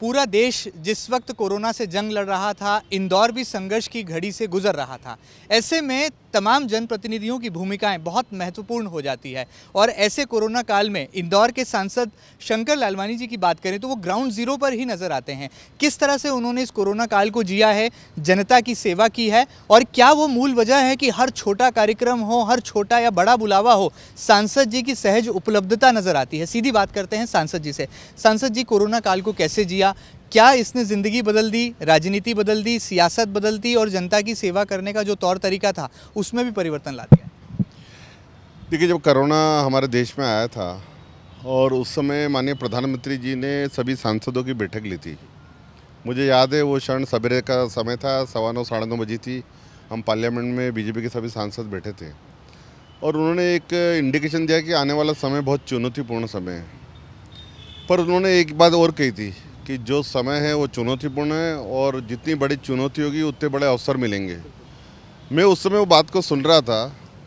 पूरा देश जिस वक्त कोरोना से जंग लड़ रहा था इंदौर भी संघर्ष की घड़ी से गुजर रहा था ऐसे में तमाम जनप्रतिनिधियों की भूमिकाएं बहुत महत्वपूर्ण हो जाती है और ऐसे कोरोना काल में इंदौर के सांसद शंकर लालवानी जी की बात करें तो वो ग्राउंड ज़ीरो पर ही नज़र आते हैं किस तरह से उन्होंने इस कोरोना काल को जिया है जनता की सेवा की है और क्या वो मूल वजह है कि हर छोटा कार्यक्रम हो हर छोटा या बड़ा बुलावा हो सांसद जी की सहज उपलब्धता नज़र आती है सीधी बात करते हैं सांसद जी से सांसद जी कोरोना काल को कैसे जिया किया क्या इसने ज़िंदगी बदल दी राजनीति बदल दी सियासत बदल दी और जनता की सेवा करने का जो तौर तरीका था उसमें भी परिवर्तन ला दिया देखिए जब कोरोना हमारे देश में आया था और उस समय माननीय प्रधानमंत्री जी ने सभी सांसदों की बैठक ली थी मुझे याद है वो क्षण सवेरे का समय था सवा नौ साढ़े नौ बजे थी हम पार्लियामेंट में बीजेपी के सभी सांसद बैठे थे और उन्होंने एक इंडिकेशन दिया कि आने वाला समय बहुत चुनौतीपूर्ण समय है पर उन्होंने एक बात और कही थी कि जो समय है वो चुनौतीपूर्ण है और जितनी बड़ी चुनौती होगी उतने बड़े अवसर मिलेंगे मैं उस समय वो बात को सुन रहा था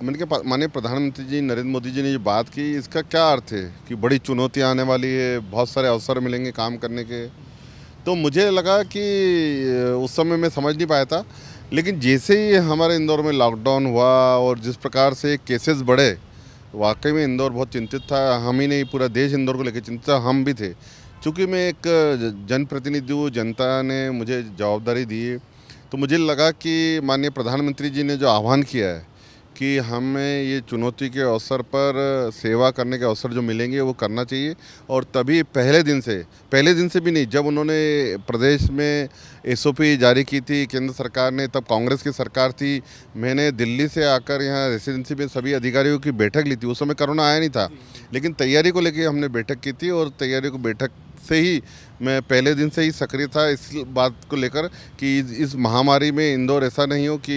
मैंने कहा माननीय प्रधानमंत्री जी नरेंद्र मोदी जी ने जो बात की इसका क्या अर्थ है कि बड़ी चुनौतियाँ आने वाली है बहुत सारे अवसर मिलेंगे काम करने के तो मुझे लगा कि उस समय मैं समझ नहीं पाया था लेकिन जैसे ही हमारे इंदौर में लॉकडाउन हुआ और जिस प्रकार से केसेस बढ़े वाकई में इंदौर बहुत चिंतित था हम ही नहीं पूरा देश इंदौर को लेकर चिंतित था हम भी थे चूँकि मैं एक जनप्रतिनिधि हूँ जनता ने मुझे जवाबदारी दी तो मुझे लगा कि माननीय प्रधानमंत्री जी ने जो आह्वान किया है कि हमें ये चुनौती के अवसर पर सेवा करने के अवसर जो मिलेंगे वो करना चाहिए और तभी पहले दिन से पहले दिन से भी नहीं जब उन्होंने प्रदेश में एसओपी जारी की थी केंद्र सरकार ने तब कांग्रेस की सरकार थी मैंने दिल्ली से आकर यहाँ रेसिडेंसी में सभी अधिकारियों की बैठक ली थी उस समय कोरोना आया नहीं था लेकिन तैयारी को लेकर हमने बैठक की थी और तैयारी को बैठक से ही मैं पहले दिन से ही सक्रिय था इस बात को लेकर कि इस महामारी में इंदौर ऐसा नहीं हो कि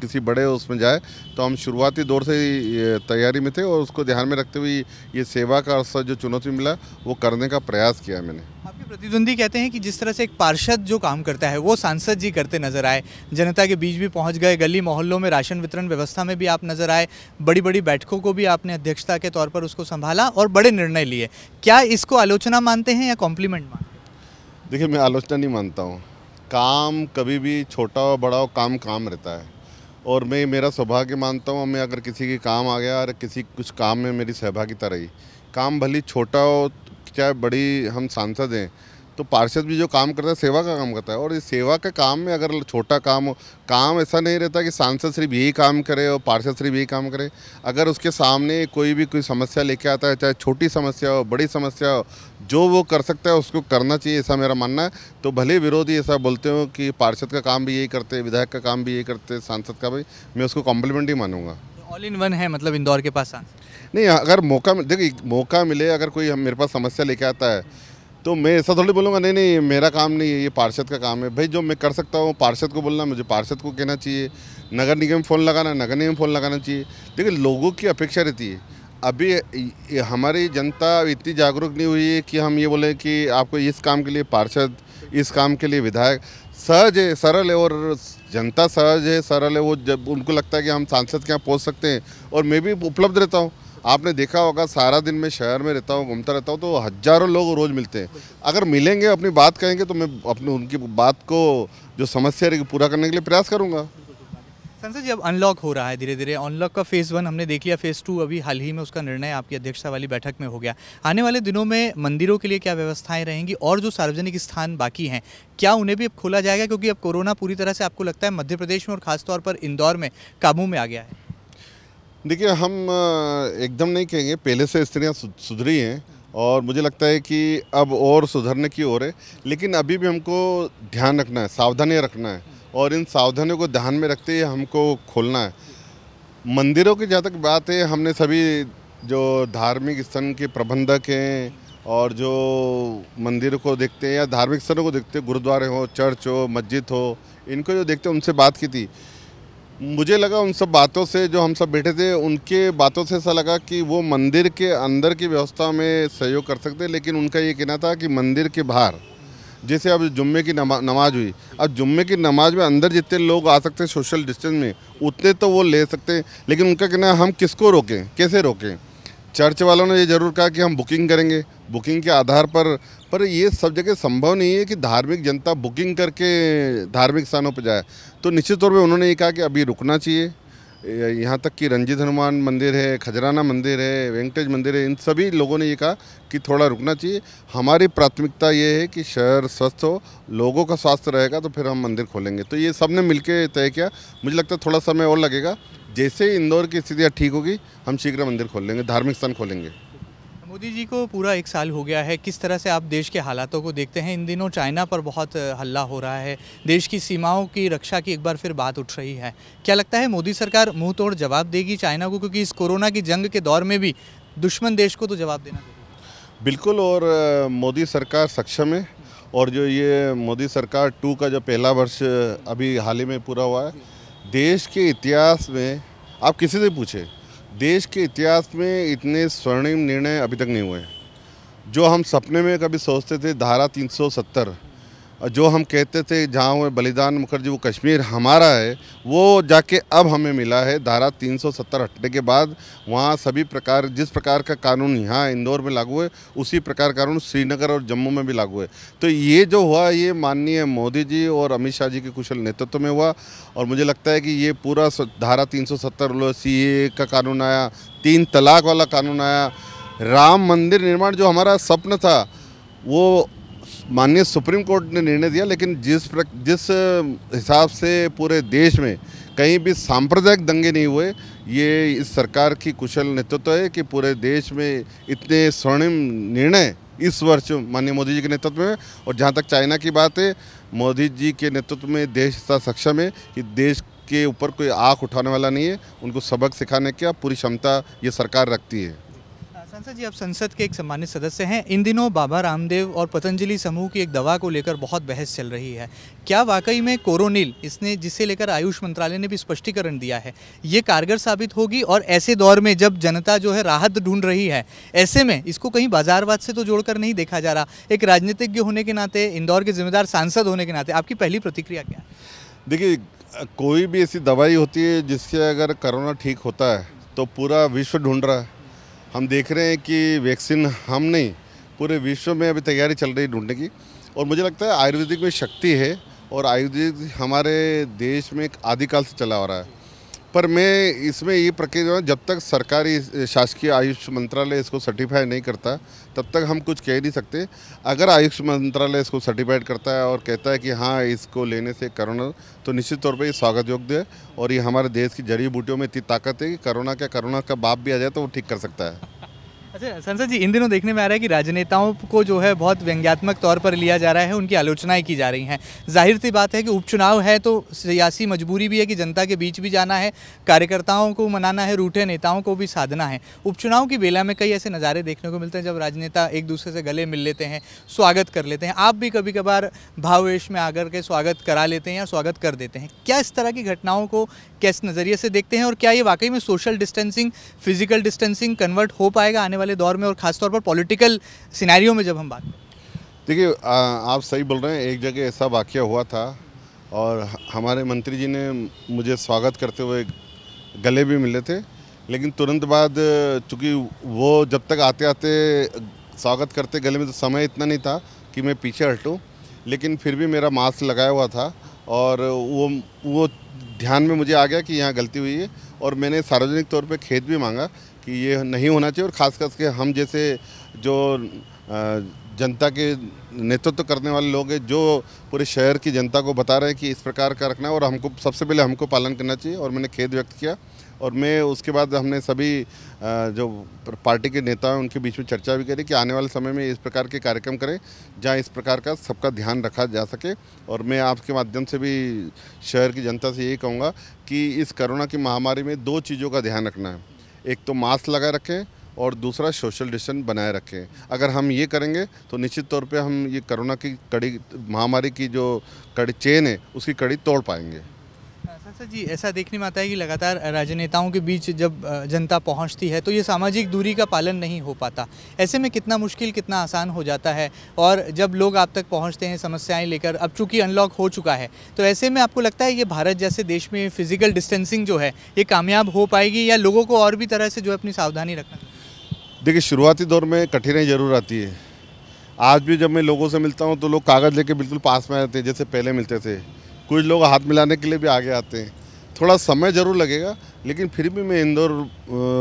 किसी बड़े उसमें जाए तो हम शुरुआती दौर से ही तैयारी में थे और उसको ध्यान में रखते हुए ये सेवा का अवसर जो चुनौती मिला वो करने का प्रयास किया मैंने आपके प्रतिद्वंदी कहते हैं कि जिस तरह से एक पार्षद जो काम करता है वो सांसद जी करते नजर आए जनता के बीच भी पहुंच गए गली मोहल्लों में राशन वितरण व्यवस्था में भी आप नजर आए बड़ी बड़ी बैठकों को भी आपने अध्यक्षता के तौर पर उसको संभाला और बड़े निर्णय लिए क्या इसको आलोचना मानते हैं या कॉम्प्लीमेंट मानते हैं देखिए मैं आलोचना नहीं मानता हूँ काम कभी भी छोटा हो बड़ा हो काम काम रहता है और मैं मेरा सौभाग्य मानता हूँ मैं अगर किसी के काम आ गया और किसी कुछ काम में मेरी सहभागिता रही काम भली छोटा हो चाहे बड़ी हम सांसद हैं तो पार्षद भी जो काम करता है सेवा का काम करता है और इस सेवा के काम में अगर छोटा काम हो काम ऐसा नहीं रहता कि सांसद सिर्फ यही काम करे और पार्षद सिर्फ यही काम करे अगर उसके सामने कोई भी कोई समस्या लेके आता है चाहे छोटी समस्या हो बड़ी समस्या हो जो वो कर सकता है उसको करना चाहिए ऐसा मेरा मानना है तो भले विरोधी ऐसा बोलते हो कि पार्षद का काम भी यही करते विधायक का काम भी यही करते सांसद का भी मैं उसको कॉम्प्लीमेंट ही मानूंगा ऑल इन वन है मतलब इंदौर के पास नहीं अगर मौका देखिए मौका मिले अगर कोई मेरे पास समस्या लेके आता है तो मैं ऐसा थोड़ी बोलूँगा नहीं नहीं मेरा काम नहीं है ये पार्षद का काम है भाई जो मैं कर सकता हूँ पार्षद को बोलना मुझे पार्षद को कहना चाहिए नगर निगम फ़ोन लगाना नगर निगम फ़ोन लगाना चाहिए देखिए लोगों की अपेक्षा रहती है अभी हमारी जनता इतनी जागरूक नहीं हुई है कि हम ये बोले कि आपको इस काम के लिए पार्षद इस काम के लिए विधायक सहज है सरल है और जनता सहज है सरल है वो जब उनको लगता है कि हम सांसद के यहाँ पहुँच सकते हैं और मैं भी उपलब्ध रहता हूँ आपने देखा होगा सारा दिन मैं शहर में रहता हूँ घूमता रहता हूँ तो हज़ारों लोग रोज़ मिलते हैं अगर मिलेंगे अपनी बात कहेंगे तो मैं अपने उनकी बात को जो समस्या रहेगी पूरा करने के लिए प्रयास करूँगा संसद जब अनलॉक हो रहा है धीरे धीरे अनलॉक का फेज़ वन हमने देख लिया फेज़ टू अभी हाल ही में उसका निर्णय आपकी अध्यक्षता वाली बैठक में हो गया आने वाले दिनों में मंदिरों के लिए क्या व्यवस्थाएं रहेंगी और जो सार्वजनिक स्थान बाकी हैं क्या उन्हें भी अब खोला जाएगा क्योंकि अब कोरोना पूरी तरह से आपको लगता है मध्य प्रदेश में और ख़ासतौर पर इंदौर में काबू में आ गया है देखिए हम एकदम नहीं कहेंगे पहले से स्थितियाँ सुधरी हैं और मुझे लगता है कि अब और सुधरने की ओर है लेकिन अभी भी हमको ध्यान रखना है सावधानियाँ रखना है और इन सावधानियों को ध्यान में रखते हुए हमको खोलना है मंदिरों की जहाँ तक बात है हमने सभी जो धार्मिक स्थल के प्रबंधक हैं और जो मंदिर को देखते हैं या धार्मिक स्थलों को देखते हैं गुरुद्वारे हो चर्च हो मस्जिद हो इनको जो देखते हैं उनसे बात की थी मुझे लगा उन सब बातों से जो हम सब बैठे थे उनके बातों से ऐसा लगा कि वो मंदिर के अंदर की व्यवस्था में सहयोग कर सकते लेकिन उनका ये कहना था कि मंदिर के बाहर जैसे अब जुम्मे की नमा, नमाज हुई अब जुम्मे की नमाज में अंदर जितने लोग आ सकते हैं सोशल डिस्टेंस में उतने तो वो ले सकते हैं लेकिन उनका कहना है हम किसको रोकें कैसे रोकें चर्च वालों ने ये ज़रूर कहा कि हम बुकिंग करेंगे बुकिंग के आधार पर पर ये सब जगह संभव नहीं है कि धार्मिक जनता बुकिंग करके धार्मिक स्थानों पर जाए तो निश्चित तौर पर उन्होंने ये कहा कि अभी रुकना चाहिए यहाँ तक कि रंजीत हनुमान मंदिर है खजराना मंदिर है वेंकटेश मंदिर है इन सभी लोगों ने ये कहा कि थोड़ा रुकना चाहिए हमारी प्राथमिकता ये है कि शहर स्वस्थ हो लोगों का स्वास्थ्य रहेगा तो फिर हम मंदिर खोलेंगे तो ये सब ने मिल तय किया मुझे लगता है थोड़ा समय और लगेगा जैसे ही इंदौर की स्थितियाँ ठीक होगी हम शीघ्र मंदिर खोल लेंगे धार्मिक स्थान खोलेंगे मोदी जी को पूरा एक साल हो गया है किस तरह से आप देश के हालातों को देखते हैं इन दिनों चाइना पर बहुत हल्ला हो रहा है देश की सीमाओं की रक्षा की एक बार फिर बात उठ रही है क्या लगता है मोदी सरकार मुंह तोड़ जवाब देगी चाइना को क्योंकि इस कोरोना की जंग के दौर में भी दुश्मन देश को तो जवाब देना बिल्कुल और मोदी सरकार सक्षम है और जो ये मोदी सरकार टू का जो पहला वर्ष अभी हाल ही में पूरा हुआ है देश के इतिहास में आप किसी से पूछें देश के इतिहास में इतने स्वर्णिम निर्णय अभी तक नहीं हुए जो हम सपने में कभी सोचते थे धारा 370 जो हम कहते थे जहाँ हुए बलिदान मुखर्जी वो कश्मीर हमारा है वो जाके अब हमें मिला है धारा 370 हटने के बाद वहाँ सभी प्रकार जिस प्रकार का कानून यहाँ इंदौर में लागू है उसी प्रकार कानून श्रीनगर और जम्मू में भी लागू है तो ये जो हुआ ये माननीय मोदी जी और अमित शाह जी के कुशल नेतृत्व में हुआ और मुझे लगता है कि ये पूरा धारा तीन सौ सी का कानून आया तीन तलाक वाला कानून आया राम मंदिर निर्माण जो हमारा स्वप्न था वो माननीय सुप्रीम कोर्ट ने निर्णय दिया लेकिन जिस प्र जिस हिसाब से पूरे देश में कहीं भी सांप्रदायिक दंगे नहीं हुए ये इस सरकार की कुशल नेतृत्व है कि पूरे देश में इतने स्वर्णिम निर्णय इस वर्ष माननीय मोदी जी के नेतृत्व में और जहाँ तक चाइना की बात है मोदी जी के नेतृत्व में देश सक्षम है कि देश के ऊपर कोई आँख उठाने वाला नहीं है उनको सबक सिखाने की पूरी क्षमता ये सरकार रखती है सांसद जी आप संसद के एक सम्मानित सदस्य हैं इन दिनों बाबा रामदेव और पतंजलि समूह की एक दवा को लेकर बहुत बहस चल रही है क्या वाकई में कोरोनिल इसने जिसे लेकर आयुष मंत्रालय ने भी स्पष्टीकरण दिया है ये कारगर साबित होगी और ऐसे दौर में जब जनता जो है राहत ढूंढ रही है ऐसे में इसको कहीं बाजारवाद से तो जोड़कर नहीं देखा जा रहा एक राजनीतिज्ञ होने के नाते इंदौर के जिम्मेदार सांसद होने के नाते आपकी पहली प्रतिक्रिया क्या देखिए कोई भी ऐसी दवाई होती है जिससे अगर कोरोना ठीक होता है तो पूरा विश्व ढूंढ रहा है हम देख रहे हैं कि वैक्सीन हम नहीं पूरे विश्व में अभी तैयारी चल रही है ढूंढने की और मुझे लगता है आयुर्वेदिक में शक्ति है और आयुर्वेदिक हमारे देश में आदिकाल से चला आ रहा है पर मैं इसमें ये प्रक्रिया जब तक सरकारी शासकीय आयुष मंत्रालय इसको सर्टिफाई नहीं करता तब तक हम कुछ कह नहीं सकते अगर आयुष मंत्रालय इसको सर्टिफाइड करता है और कहता है कि हाँ इसको लेने से करोना तो निश्चित तौर पर ये स्वागत योग्य है और ये हमारे देश की जड़ी बूटियों में इतनी ताकत है कि करोना क्या करोना का बाप भी आ जाए तो वो ठीक कर सकता है अच्छा संसद जी इन दिनों देखने में आ रहा है कि राजनेताओं को जो है बहुत व्यंग्यात्मक तौर पर लिया जा रहा है उनकी आलोचनाएं की जा रही हैं जाहिर सी बात है कि उपचुनाव है तो सियासी मजबूरी भी है कि जनता के बीच भी जाना है कार्यकर्ताओं को मनाना है रूठे नेताओं को भी साधना है उपचुनाव की बेला में कई ऐसे नज़ारे देखने को मिलते हैं जब राजनेता एक दूसरे से गले मिल लेते हैं स्वागत कर लेते हैं आप भी कभी कभार भावेश में आकर के स्वागत करा लेते हैं या स्वागत कर देते हैं क्या इस तरह की घटनाओं को कैस नज़रिए से देखते हैं और क्या ये वाकई में social distancing physical distancing convert हो पाएगा आने वाले वाले दौर में और ख़ासतौर पर पॉलिटिकल सिनेरियो में जब हम बात देखिए आप सही बोल रहे हैं एक जगह ऐसा वाक्य हुआ था और हमारे मंत्री जी ने मुझे स्वागत करते हुए गले भी मिले थे लेकिन तुरंत बाद चूँकि वो जब तक आते आते स्वागत करते गले में तो समय इतना नहीं था कि मैं पीछे हटूँ लेकिन फिर भी मेरा मास्क लगाया हुआ था और वो वो ध्यान में मुझे आ गया कि यहाँ गलती हुई है और मैंने सार्वजनिक तौर पे खेत भी मांगा कि ये नहीं होना चाहिए और ख़ास करके हम जैसे जो जनता के नेतृत्व तो करने वाले लोग हैं जो पूरे शहर की जनता को बता रहे हैं कि इस प्रकार का रखना है और हमको सबसे पहले हमको पालन करना चाहिए और मैंने खेद व्यक्त किया और मैं उसके बाद हमने सभी जो पार्टी के नेता हैं उनके बीच में चर्चा भी करी कि आने वाले समय में इस प्रकार के कार्यक्रम करें जहां इस प्रकार का सबका ध्यान रखा जा सके और मैं आपके माध्यम से भी शहर की जनता से यही कहूँगा कि इस कोरोना की महामारी में दो चीज़ों का ध्यान रखना है एक तो मास्क लगाए रखें और दूसरा सोशल डिस्टेंस बनाए रखें अगर हम ये करेंगे तो निश्चित तौर पे हम ये कोरोना की कड़ी महामारी की जो कड़ी चेन है उसकी कड़ी तोड़ पाएंगे सर जी ऐसा देखने में आता है कि लगातार राजनेताओं के बीच जब जनता पहुंचती है तो ये सामाजिक दूरी का पालन नहीं हो पाता ऐसे में कितना मुश्किल कितना आसान हो जाता है और जब लोग आप तक पहुंचते हैं समस्याएं लेकर अब चूंकि अनलॉक हो चुका है तो ऐसे में आपको लगता है ये भारत जैसे देश में फिजिकल डिस्टेंसिंग जो है ये कामयाब हो पाएगी या लोगों को और भी तरह से जो है अपनी सावधानी रखना देखिए शुरुआती दौर में कठिनाई ज़रूर आती है आज भी जब मैं लोगों से मिलता हूँ तो लोग कागज़ लेके बिल्कुल पास में आते हैं जैसे पहले मिलते थे कुछ लोग हाथ मिलाने के लिए भी आगे आते हैं थोड़ा समय ज़रूर लगेगा लेकिन फिर भी मैं इंदौर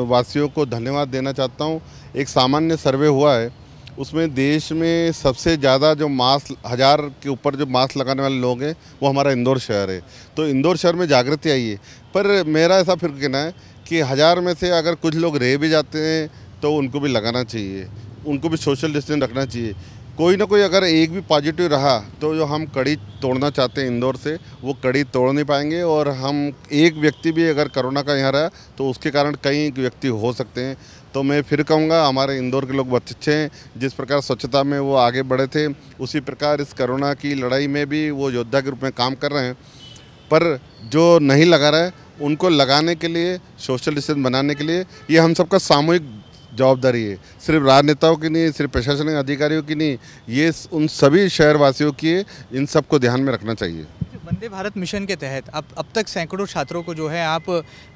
वासियों को धन्यवाद देना चाहता हूँ एक सामान्य सर्वे हुआ है उसमें देश में सबसे ज़्यादा जो मास्क हज़ार के ऊपर जो मास्क लगाने वाले लोग हैं वो हमारा इंदौर शहर है तो इंदौर शहर में जागृति आई है पर मेरा ऐसा फिर कहना है कि हज़ार में से अगर कुछ लोग रह भी जाते हैं तो उनको भी लगाना चाहिए उनको भी सोशल डिस्टेंस रखना चाहिए कोई ना कोई अगर एक भी पॉजिटिव रहा तो जो हम कड़ी तोड़ना चाहते हैं इंदौर से वो कड़ी तोड़ नहीं पाएंगे और हम एक व्यक्ति भी अगर कोरोना का यहाँ रहा तो उसके कारण कई व्यक्ति हो सकते हैं तो मैं फिर कहूँगा हमारे इंदौर के लोग बहुत अच्छे हैं जिस प्रकार स्वच्छता में वो आगे बढ़े थे उसी प्रकार इस करोना की लड़ाई में भी वो योद्धा के रूप में काम कर रहे हैं पर जो नहीं लगा रहा है उनको लगाने के लिए सोशल डिस्टेंस बनाने के लिए ये हम सबका सामूहिक जवाबदारी है सिर्फ राजनेताओं की नहीं सिर्फ प्रशासनिक अधिकारियों की नहीं ये उन सभी शहरवासियों की इन सबको ध्यान में रखना चाहिए वंदे भारत मिशन के तहत अब अब तक सैकड़ों छात्रों को जो है आप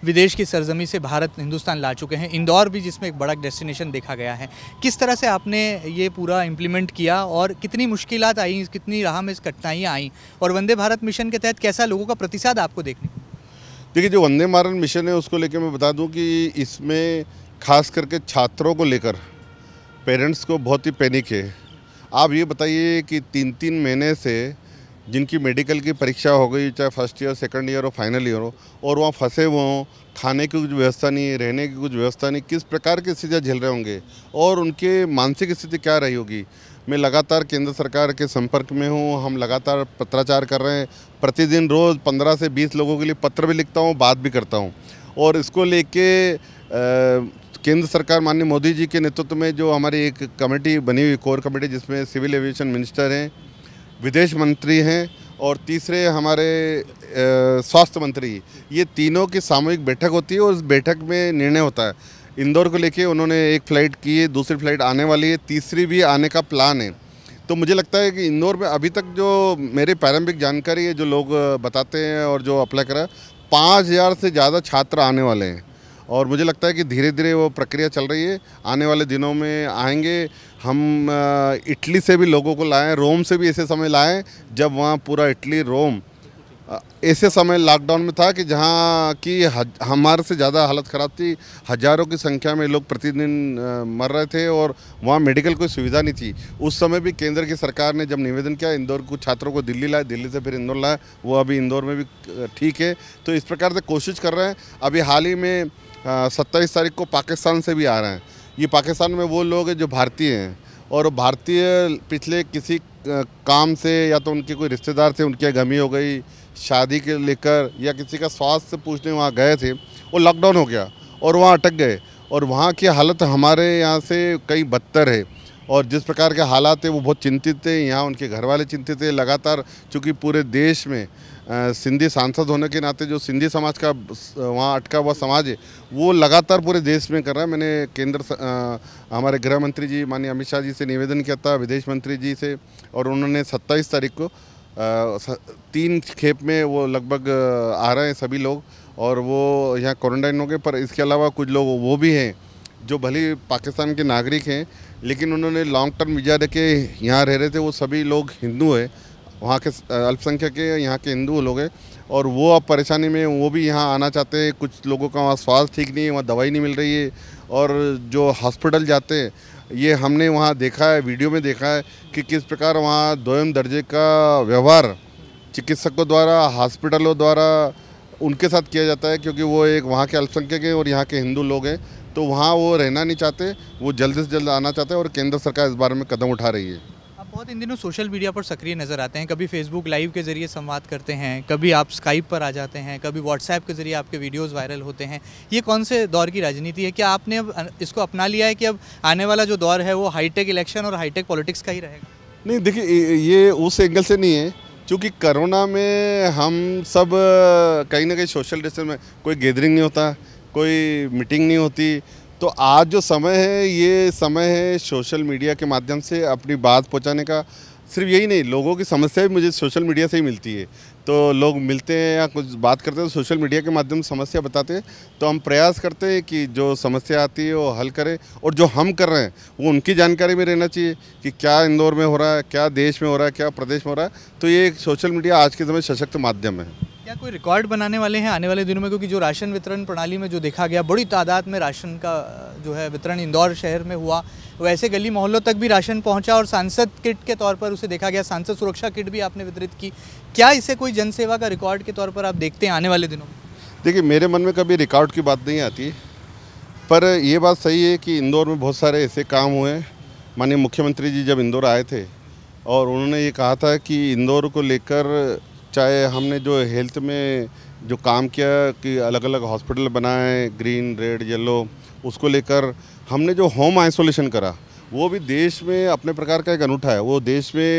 विदेश की सरजमी से भारत हिंदुस्तान ला चुके हैं इंदौर भी जिसमें एक बड़ा डेस्टिनेशन देखा गया है किस तरह से आपने ये पूरा इम्प्लीमेंट किया और कितनी मुश्किल आई कितनी राह में कठिनाइयाँ आई और वंदे भारत मिशन के तहत कैसा लोगों का प्रतिसाद आपको देखने देखिए जो वंदे भारत मिशन है उसको लेकर मैं बता दूं कि इसमें खास करके छात्रों को लेकर पेरेंट्स को बहुत ही पैनिक है आप ये बताइए कि तीन तीन महीने से जिनकी मेडिकल की परीक्षा हो गई चाहे फर्स्ट ईयर सेकंड ईयर हो फाइनल ईयर हो और वहाँ फंसे हुए हों खाने की कुछ व्यवस्था नहीं है रहने की कुछ व्यवस्था नहीं किस प्रकार की स्थितियाँ झेल रहे होंगे और उनके मानसिक स्थिति क्या रही होगी मैं लगातार केंद्र सरकार के संपर्क में हूँ हम लगातार पत्राचार कर रहे हैं प्रतिदिन रोज़ पंद्रह से बीस लोगों के लिए पत्र भी लिखता हूँ बात भी करता हूँ और इसको लेके केंद्र सरकार माननीय मोदी जी के नेतृत्व में जो हमारी एक कमेटी बनी हुई कोर कमेटी जिसमें सिविल एविएशन मिनिस्टर हैं विदेश मंत्री हैं और तीसरे हमारे स्वास्थ्य मंत्री ये तीनों की सामूहिक बैठक होती है और उस बैठक में निर्णय होता है इंदौर को लेके उन्होंने एक फ़्लाइट की है दूसरी फ़्लाइट आने वाली है तीसरी भी आने का प्लान है तो मुझे लगता है कि इंदौर में अभी तक जो मेरी प्रारंभिक जानकारी है जो लोग बताते हैं और जो अप्लाई करा पाँच हज़ार से ज़्यादा छात्र आने वाले हैं और मुझे लगता है कि धीरे धीरे वो प्रक्रिया चल रही है आने वाले दिनों में आएंगे हम इटली से भी लोगों को लाएँ रोम से भी ऐसे समय लाएँ जब वहाँ पूरा इटली रोम ऐसे समय लॉकडाउन में था कि जहाँ की हमारे से ज़्यादा हालत ख़राब थी हज़ारों की संख्या में लोग प्रतिदिन मर रहे थे और वहाँ मेडिकल कोई सुविधा नहीं थी उस समय भी केंद्र की सरकार ने जब निवेदन किया इंदौर को छात्रों को दिल्ली लाए दिल्ली से फिर इंदौर लाए वो अभी इंदौर में भी ठीक है तो इस प्रकार से कोशिश कर रहे हैं अभी हाल ही में सत्ताईस तारीख को पाकिस्तान से भी आ रहे हैं ये पाकिस्तान में वो लोग हैं जो भारतीय हैं और भारतीय पिछले किसी काम से या तो उनके कोई रिश्तेदार थे उनकी गमी हो गई शादी के लेकर या किसी का स्वास्थ्य पूछने वहाँ गए थे वो लॉकडाउन हो गया और वहाँ अटक गए और वहाँ की हालत हमारे यहाँ से कई बदतर है और जिस प्रकार के हालात है वो बहुत चिंतित थे यहाँ उनके घर वाले चिंतित थे लगातार चूँकि पूरे देश में सिंधी सांसद होने के नाते जो सिंधी समाज का वहाँ अटका हुआ समाज है वो लगातार पूरे देश में कर रहा है मैंने केंद्र हमारे गृह मंत्री जी माननीय अमित शाह जी से निवेदन किया था विदेश मंत्री जी से और उन्होंने सत्ताईस तारीख को तीन खेप में वो लगभग आ रहे हैं सभी लोग और वो यहाँ क्वारंटाइन हो गए पर इसके अलावा कुछ लोग वो भी हैं जो भले पाकिस्तान के नागरिक हैं लेकिन उन्होंने लॉन्ग टर्म वीज़ा देखे यहाँ रह रहे थे वो सभी लोग हिंदू हैं वहाँ के अल्पसंख्यक है यहाँ के हिंदू लोग हैं और वो अब परेशानी में वो भी यहाँ आना चाहते हैं कुछ लोगों का वहाँ स्वास्थ्य ठीक नहीं है वहाँ दवाई नहीं मिल रही है और जो हॉस्पिटल जाते हैं ये हमने वहाँ देखा है वीडियो में देखा है कि किस प्रकार वहाँ दोयम दर्जे का व्यवहार चिकित्सकों द्वारा हॉस्पिटलों द्वारा उनके साथ किया जाता है क्योंकि वो एक वहाँ के अल्पसंख्यक हैं और यहाँ के हिंदू लोग हैं तो वहाँ वो रहना नहीं चाहते वो जल्द से जल्द आना चाहते हैं और केंद्र सरकार इस बारे में कदम उठा रही है बहुत इन दिनों सोशल मीडिया पर सक्रिय नज़र आते हैं कभी फेसबुक लाइव के ज़रिए संवाद करते हैं कभी आप स्काइप पर आ जाते हैं कभी व्हाट्सएप के ज़रिए आपके वीडियोस वायरल होते हैं ये कौन से दौर की राजनीति है क्या आपने अब इसको अपना लिया है कि अब आने वाला जो दौर है वो हाईटेक इलेक्शन और हाईटेक पॉलिटिक्स का ही रहेगा नहीं देखिए ये उस एंगल से नहीं है क्योंकि करोना में हम सब कहीं ना कहीं सोशल डिस्टेंस में कोई गैदरिंग नहीं होता कोई मीटिंग नहीं होती तो आज जो समय है ये समय है सोशल मीडिया के माध्यम से अपनी बात पहुंचाने का सिर्फ यही नहीं लोगों की समस्या भी मुझे सोशल मीडिया से ही मिलती है तो लोग मिलते हैं या कुछ बात करते हैं तो सोशल मीडिया के माध्यम से समस्या बताते हैं तो हम प्रयास करते हैं कि जो समस्या आती है वो हल करें और जो हम कर रहे हैं वो उनकी जानकारी में रहना चाहिए कि क्या इंदौर में हो रहा है क्या देश में हो रहा है क्या प्रदेश में हो रहा है तो ये सोशल मीडिया आज के समय सशक्त माध्यम है क्या कोई रिकॉर्ड बनाने वाले हैं आने वाले दिनों में क्योंकि जो राशन वितरण प्रणाली में जो देखा गया बड़ी तादाद में राशन का जो है वितरण इंदौर शहर में हुआ वैसे गली मोहल्लों तक भी राशन पहुंचा और सांसद किट के तौर पर उसे देखा गया सांसद सुरक्षा किट भी आपने वितरित की क्या इसे कोई जनसेवा का रिकॉर्ड के तौर पर आप देखते हैं आने वाले दिनों में देखिए मेरे मन में कभी रिकॉर्ड की बात नहीं आती पर ये बात सही है कि इंदौर में बहुत सारे ऐसे काम हुए हैं माननीय मुख्यमंत्री जी जब इंदौर आए थे और उन्होंने ये कहा था कि इंदौर को लेकर चाहे हमने जो हेल्थ में जो काम किया कि अलग अलग हॉस्पिटल बनाए ग्रीन रेड येलो उसको लेकर हमने जो होम आइसोलेशन करा वो भी देश में अपने प्रकार का एक अनूठा है वो देश में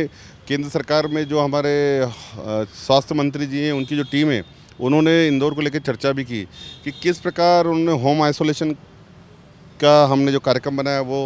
केंद्र सरकार में जो हमारे स्वास्थ्य मंत्री जी हैं उनकी जो टीम है उन्होंने इंदौर को लेकर चर्चा भी की कि किस प्रकार उन्होंने होम आइसोलेशन का हमने जो कार्यक्रम बनाया वो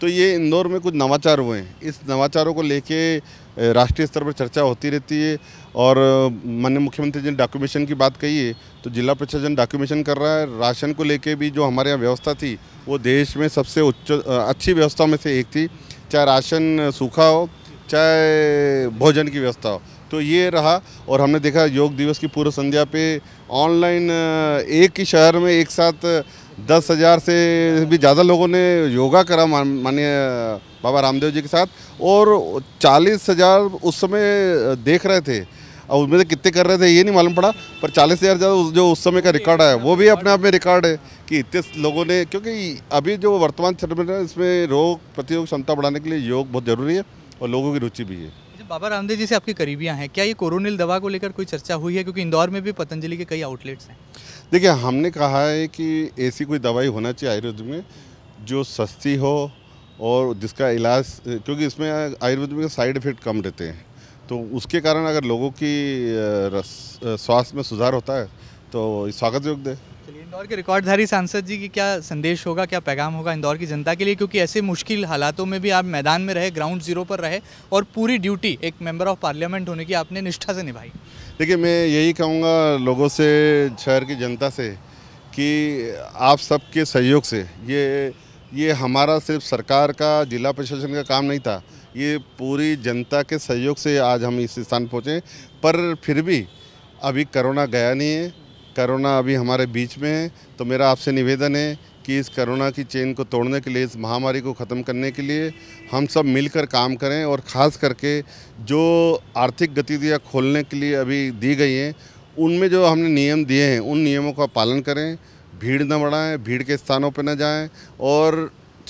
तो ये इंदौर में कुछ नवाचार हुए हैं इस नवाचारों को लेके राष्ट्रीय स्तर पर चर्चा होती रहती है और माननीय मुख्यमंत्री जी ने डॉक्यूमेशन की बात कही है तो जिला प्रशासन डॉक्यूमेशन कर रहा है राशन को लेके भी जो हमारे यहाँ व्यवस्था थी वो देश में सबसे उच्च अच्छी व्यवस्था में से एक थी चाहे राशन सूखा हो चाहे भोजन की व्यवस्था हो तो ये रहा और हमने देखा योग दिवस की पूर्व संध्या पे ऑनलाइन एक ही शहर में एक साथ दस हज़ार से भी ज़्यादा लोगों ने योगा करा माननीय बाबा रामदेव जी के साथ और चालीस हज़ार उस समय देख रहे थे और उसमें से कितने कर रहे थे ये नहीं मालूम पड़ा पर चालीस हज़ार ज़्यादा जो उस समय का रिकॉर्ड है वो भी अपने आप में रिकॉर्ड है कि इतने लोगों ने क्योंकि अभी जो वर्तमान चरण में इसमें रोग प्रतिरोग क्षमता बढ़ाने के लिए योग बहुत ज़रूरी है और लोगों की रुचि भी है बाबा रामदेव जी से आपकी करीबियाँ हैं क्या ये कोरोनिल दवा को लेकर कोई चर्चा हुई है क्योंकि इंदौर में भी पतंजलि के कई आउटलेट्स हैं देखिए हमने कहा है कि ऐसी कोई दवाई होना चाहिए आयुर्वेद में जो सस्ती हो और जिसका इलाज क्योंकि इसमें आयुर्वेद में साइड इफ़ेक्ट कम रहते हैं तो उसके कारण अगर लोगों की स्वास्थ्य में सुधार होता है तो स्वागत योग्य है चलिए इंदौर के रिकॉर्डधारी सांसद जी की क्या संदेश होगा क्या पैगाम होगा इंदौर की जनता के लिए क्योंकि ऐसे मुश्किल हालातों में भी आप मैदान में रहे ग्राउंड जीरो पर रहे और पूरी ड्यूटी एक मेंबर ऑफ पार्लियामेंट होने की आपने निष्ठा से निभाई देखिए मैं यही कहूँगा लोगों से शहर की जनता से कि आप सबके सहयोग से ये ये हमारा सिर्फ सरकार का जिला प्रशासन का काम नहीं था ये पूरी जनता के सहयोग से आज हम इस स्थान पहुँचे पर फिर भी अभी कोरोना गया नहीं है करोना अभी हमारे बीच में है तो मेरा आपसे निवेदन है कि इस करोना की चेन को तोड़ने के लिए इस महामारी को ख़त्म करने के लिए हम सब मिलकर काम करें और ख़ास करके जो आर्थिक गतिविधियाँ खोलने के लिए अभी दी गई हैं उनमें जो हमने नियम दिए हैं उन नियमों का पालन करें भीड़ न बढ़ाएं भीड़ के स्थानों पर न जाएं और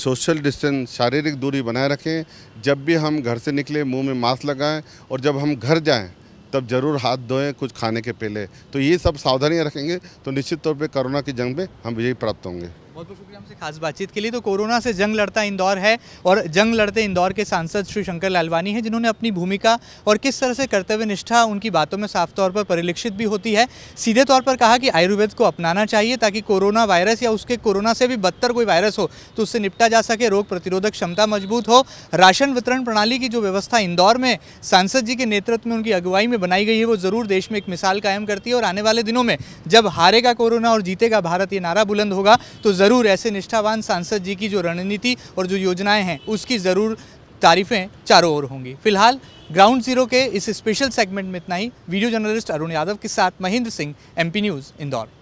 सोशल डिस्टेंस शारीरिक दूरी बनाए रखें जब भी हम घर से निकले मुंह में मास्क लगाएं और जब हम घर जाएं तब जरूर हाथ धोएं कुछ खाने के पहले तो ये सब सावधानियाँ रखेंगे तो निश्चित तौर पर कोरोना की जंग में हम विजय प्राप्त होंगे बहुत बहुत शुक्रिया हमसे खास बातचीत के लिए तो कोरोना से जंग लड़ता इंदौर है और जंग लड़ते इंदौर के सांसद श्री शंकर लालवानी हैं जिन्होंने अपनी भूमिका और किस तरह से कर्तव्य निष्ठा उनकी बातों में साफ तौर पर परिलक्षित भी होती है सीधे तौर पर कहा कि आयुर्वेद को अपनाना चाहिए ताकि कोरोना वायरस या उसके कोरोना से भी बदतर कोई वायरस हो तो उससे निपटा जा सके रोग प्रतिरोधक क्षमता मजबूत हो राशन वितरण प्रणाली की जो व्यवस्था इंदौर में सांसद जी के नेतृत्व में उनकी अगुवाई में बनाई गई है वो ज़रूर देश में एक मिसाल कायम करती है और आने वाले दिनों में जब हारेगा कोरोना और जीतेगा भारत ये नारा बुलंद होगा तो जरूर ज़रूर ऐसे निष्ठावान सांसद जी की जो रणनीति और जो योजनाएं हैं उसकी ज़रूर तारीफें चारों ओर होंगी फिलहाल ग्राउंड जीरो के इस स्पेशल सेगमेंट में इतना ही वीडियो जर्नलिस्ट अरुण यादव के साथ महेंद्र सिंह एमपी न्यूज़ इंदौर